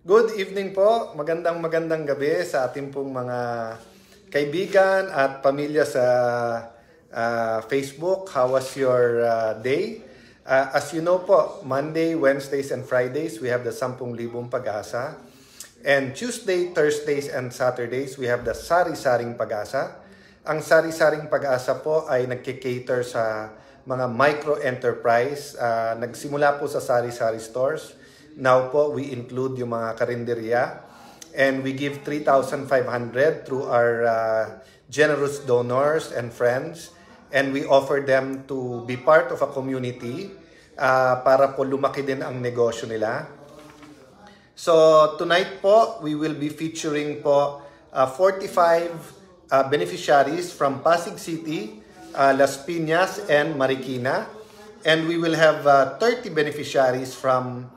Good evening po. Magandang magandang gabi sa ating pong mga kaibigan at pamilya sa uh, Facebook. How was your uh, day? Uh, as you know po, Monday, Wednesdays, and Fridays, we have the 10,000 pag-asa. And Tuesday, Thursdays, and Saturdays, we have the sari-saring pag-asa. Ang sari-saring pag-asa po ay nagkikater sa mga micro-enterprise. Uh, nagsimula po sa sari-sari stores Now po, we include yung mga karinderya and we give 3,500 through our uh, generous donors and friends and we offer them to be part of a community uh, para po lumaki din ang negosyo nila. So tonight po, we will be featuring po uh, 45 uh, beneficiaries from Pasig City, uh, Las Piñas, and Marikina. And we will have uh, 30 beneficiaries from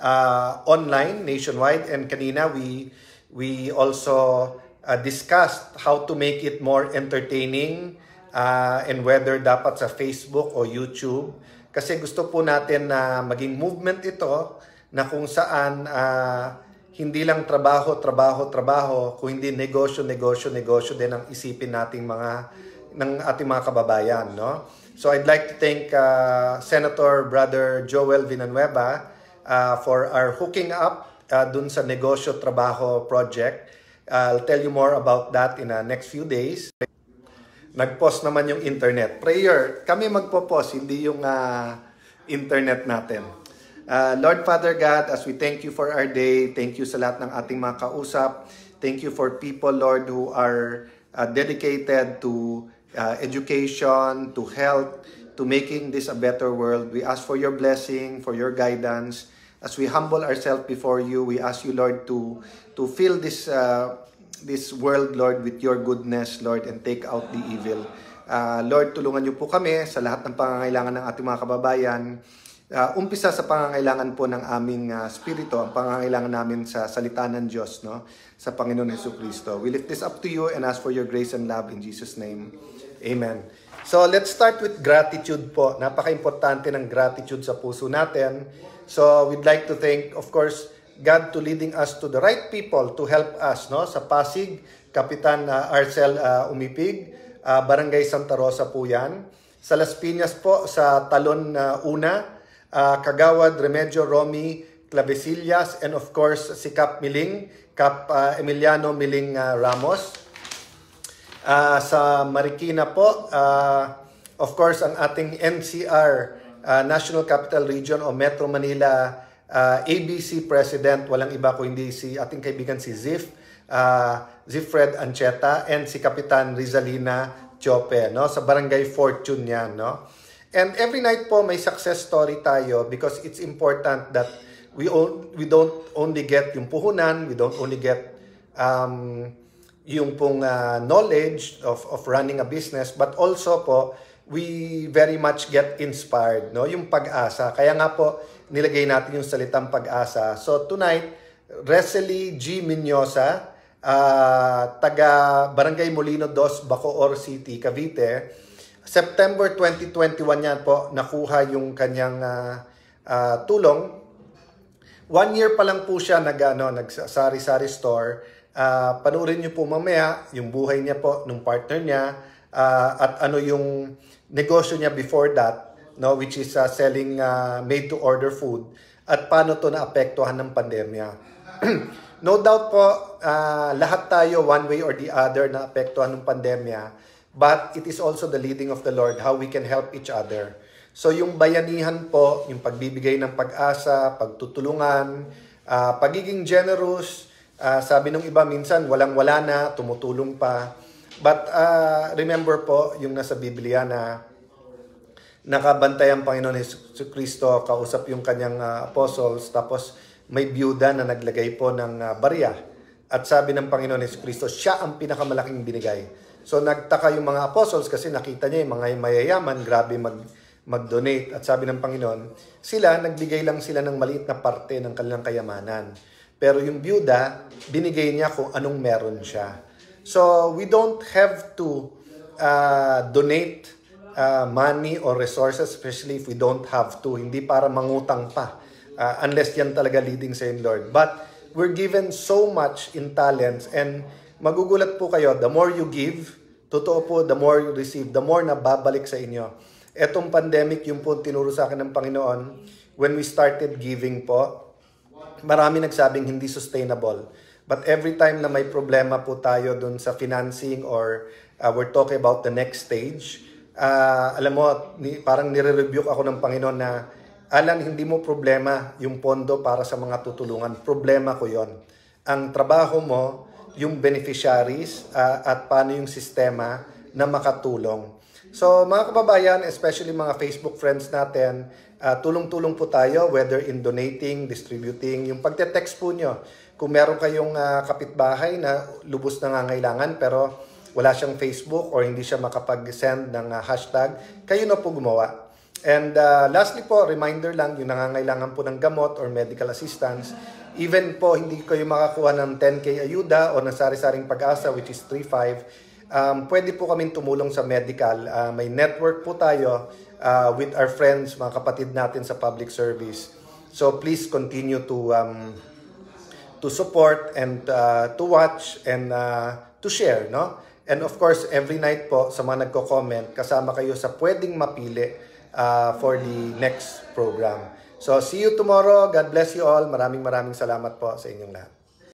uh, online nationwide and kanina we we also uh, discussed how to make it more entertaining uh, and whether dapat sa Facebook or YouTube kasi gusto po natin na maging movement ito na kung saan uh, hindi lang trabaho, trabaho, trabaho, kung hindi negosyo, negosyo, negosyo din ang isipin nating mga ng ating mga kababayan, no? So I'd like to thank uh, Senator Brother Joel Villanueva uh, for our hooking up uh, dun sa negosyo trabaho project. Uh, I'll tell you more about that in the uh, next few days. Nag-pause naman yung internet. Prayer, kami magpo-pause, hindi yung uh, internet natin. Uh, Lord Father God, as we thank you for our day, thank you sa lahat ng ating mga kausap. Thank you for people, Lord, who are uh, dedicated to uh, education, to health, to making this a better world. We ask for your blessing, for your guidance as we humble ourselves before you, we ask you, Lord, to, to fill this, uh, this world, Lord, with your goodness, Lord, and take out the evil. Uh, Lord, tulungan niyo po kami sa lahat ng pangangailangan ng ating mga kababayan. Uh, umpisa sa pangangailangan po ng aming uh, spirito, ang pangangailangan namin sa salita ng Diyos, no? sa Panginoon Heso Kristo. We lift this up to you and ask for your grace and love in Jesus' name. Amen. So, let's start with gratitude po. Napaka-importante ng gratitude sa puso natin. So, we'd like to thank, of course, God to leading us to the right people to help us. no Sa Pasig, Kapitan uh, Arcel uh, Umipig, uh, Barangay Santa Rosa po yan. Sa Las Piñas po, sa Talon uh, Una, uh, Kagawad, Remedio, Romy, Clavesillas, and of course, si Kap Miling, Kap uh, Emiliano Miling uh, Ramos uh, sa Marikina po. Uh, of course, ang ating NCR, uh, ah, National Capital Region o Metro Manila uh, ABC President, walang iba kundi si ating kaibigan si Ziff, uh, Zifred Ancheta, and si Kapitan Rizalina Chope, no? sa Barangay Fortune niya. No? And every night po may success story tayo because it's important that we all, we don't only get yung puhunan, we don't only get um, yung pong uh, knowledge of, of running a business but also po we very much get inspired no yung pag-asa kaya nga po nilagay natin yung salitang pag-asa so tonight Resely G Minyosa uh, taga Barangay Molino Dos Bacoor City Cavite September 2021 yan po nakuha yung kanyang uh, uh, tulong one year pa lang po siya nag ano nagsasari-sari store Uh, panoorin niyo po mamaya yung buhay niya po nung partner niya uh, at ano yung negosyo niya before that no which is uh, selling uh, made to order food at paano to naapektuhan ng pandemya. no doubt po uh, lahat tayo one way or the other na apektuhan ng pandemya but it is also the leading of the Lord how we can help each other. So yung bayanihan po, yung pagbibigay ng pag-asa, pagtutulungan, uh, pagiging generous, Uh, sabi nung iba, minsan walang-wala na, tumutulong pa. But uh, remember po yung nasa Biblia na nakabantay ang Panginoon Hesus Kristo, kausap yung kanyang uh, apostles, tapos may byuda na naglagay po ng uh, barya. At sabi ng Panginoon Hesus Kristo, siya ang pinakamalaking binigay. So nagtaka yung mga apostles kasi nakita niya yung mga mayayaman, grabe mag, mag-donate. At sabi ng Panginoon, sila, nagbigay lang sila ng maliit na parte ng kanilang kayamanan. Pero yung byuda, binigay niya kung anong meron siya. So, we don't have to uh, donate uh, money or resources, especially if we don't have to. Hindi para mangutang pa. Uh, unless yan talaga leading sa Lord. But we're given so much in talents and magugulat po kayo, the more you give, totoo po, the more you receive, the more na babalik sa inyo. Etong pandemic, yung po tinuro sa akin ng Panginoon, when we started giving po, marami nagsabing hindi sustainable. But every time na may problema po tayo dun sa financing or uh, we're talking about the next stage, uh, alam mo, ni, parang nire-rebuke ako ng Panginoon na, Alan, hindi mo problema yung pondo para sa mga tutulungan. Problema ko yon. Ang trabaho mo, yung beneficiaries uh, at paano yung sistema na makatulong. So mga kababayan, especially mga Facebook friends natin, uh, tulong-tulong po tayo whether in donating, distributing, yung pagte-text po nyo. Kung meron kayong uh, kapitbahay na lubos na nangangailangan pero wala siyang Facebook or hindi siya makapag-send ng uh, hashtag, kayo na po gumawa. And uh, lastly po, reminder lang, yung nangangailangan po ng gamot or medical assistance, even po hindi kayo makakuha ng 10K ayuda o ng sari-saring pag-asa which is 3.5, um, pwede po kaming tumulong sa medical. Uh, may network po tayo uh, with our friends, mga kapatid natin sa public service. So please continue to um, to support and uh, to watch and uh, to share, no? And of course, every night po sa mga nagko-comment, kasama kayo sa pwedeng mapili uh, for the next program. So see you tomorrow. God bless you all. Maraming maraming salamat po sa inyong lahat.